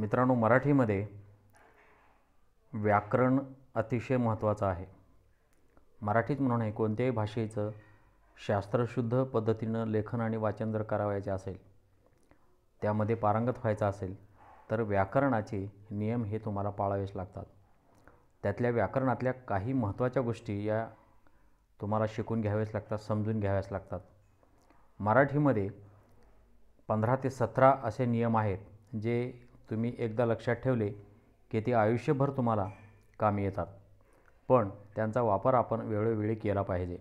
मित्रांनो मराठीमध्ये व्याकरण अतिशय महत्त्वाचं आहे मराठीत म्हणून हे कोणत्याही भाषेचं शास्त्रशुद्ध पद्धतीनं लेखन आणि वाचन जर करावायचे असेल त्यामध्ये पारंगत व्हायचं असेल तर व्याकरणाचे नियम हे तुम्हाला पाळावेच लागतात त्यातल्या व्याकरणातल्या काही महत्त्वाच्या गोष्टी या तुम्हाला शिकून घ्याव्याच लागतात समजून घ्याव्याच लागतात मराठीमध्ये पंधरा ते सतरा असे नियम आहेत जे तुम्ही एकदा लक्षात ठेवले की ते आयुष्यभर तुम्हाला कामी येतात पण त्यांचा वापर आपण वेळोवेळी केला पाहिजे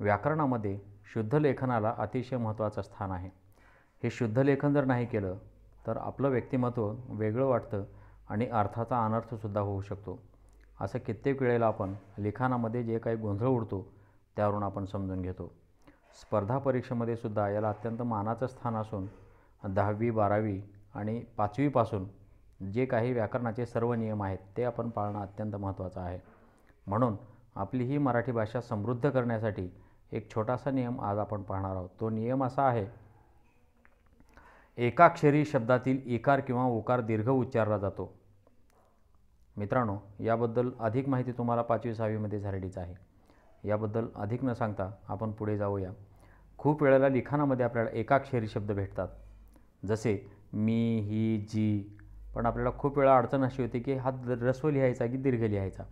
व्याकरणामध्ये शुद्ध लेखनाला अतिशय महत्त्वाचं स्थान आहे हे शुद्ध लेखन जर नाही केलं तर आपलं व्यक्तिमत्व वेगळं वाटतं आणि अर्थाचा अनर्थसुद्धा होऊ शकतो असं कित्येक वेळेला आपण लिखाणामध्ये जे काही गोंधळ उडतो त्यावरून आपण समजून घेतो स्पर्धा परीक्षेमध्ये सुद्धा याला अत्यंत मानाचं स्थान असून दहावी बारावी आणि पाचवीपासून जे काही व्याकरणाचे सर्व नियम आहेत ते आपण पाळणं अत्यंत महत्त्वाचं आहे म्हणून आपली ही मराठी भाषा समृद्ध करण्यासाठी एक छोटासा नियम आज आपण पाहणार आहोत तो नियम असा आहे एकाक्षरी शब्दातील इकार किंवा उकार दीर्घ उच्चारला जातो मित्रांनो याबद्दल अधिक माहिती तुम्हाला पाचवी सहावीमध्ये झालेलीच आहे याबद्दल अधिक न सांगता आपण पुढे जाऊया खूप वेळेला लिखाणामध्ये आपल्याला एकाक्षरी शब्द भेटतात जसे मी ही जी पण आपल्याला खूप वेळा अडचण अशी होती की हा रस्व लिहायचा की दीर्घ लिहायचा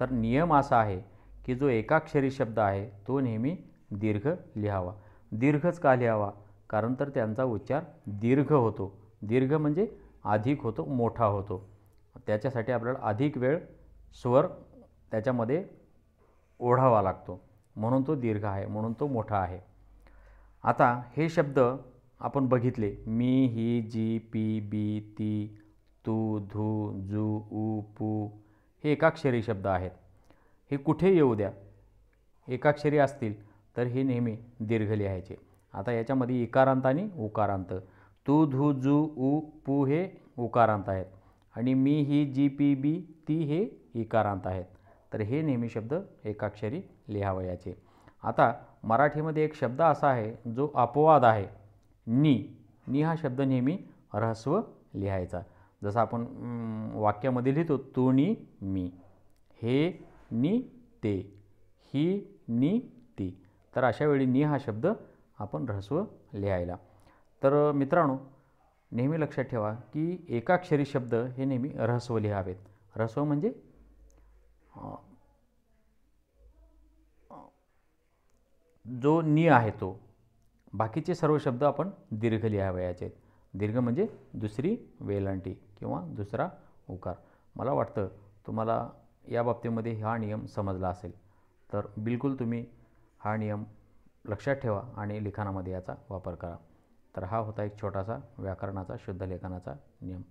तर नियम असा आहे की जो एकाक्षरी शब्द आहे तो नेहमी दीर्घ लिहावा दीर्घच का लिहावा कारण तर त्यांचा उच्चार दीर्घ होतो दीर्घ म्हणजे अधिक होतो मोठा होतो त्याच्यासाठी आपल्याला अधिक वेळ स्वर त्याच्यामध्ये ओढावा लागतो म्हणून तो दीर्घ आहे म्हणून तो मोठा आहे आता हे शब्द आपण बघितले मी ही जी पी बी ती तू धू जू ऊ पू हे एकाक्षरी शब्द आहेत हे कुठे येऊ द्या एकाक्षरी असतील तर हे नेहमी दीर्घ लिहायचे आता याच्यामध्ये इकारांत आणि उकारांत तू धू जू ऊ पू हे उकारांत आहेत आणि मी ही जी पी बी ती हे इकारांत आहेत तर हे नेहमी शब्द एकाक्षरी लिहावयाचे आता मराठीमध्ये एक शब्द असा आहे जो अपवाद आहे नी नी हा शब्द नेहमी रहस्व लिहायचा जसं आपण वाक्यामध्ये लिहितो तू नी मी हे नी ते ही नी ती तर अशावेळी नी हा शब्द आपण रहस्व लिहायला तर मित्रांनो नेहमी लक्षात ठेवा की एकाक्षरी शब्द हे नेहमी रहस्व लिहावेत रहस्व म्हणजे जो नी आहे तो बाकीचे सर्व शब्द आपण दीर्घ लिहावयाचे दीर्घ म्हणजे दुसरी वेलांटी किंवा दुसरा उकार मला वाटतं तुम्हाला या बाबतीमध्ये हा नियम समजला असेल तर बिलकुल तुम्ही हा नियम लक्षात ठेवा आणि लिखाणामध्ये याचा वापर करा तर हा होता एक छोटासा व्याकरणाचा शुद्ध लेखनाचा नियम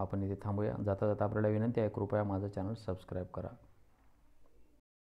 आपण इथे थांबूया जाता जाता आपल्याला विनंती आहे कृपया माझं चॅनल सबस्क्राईब करा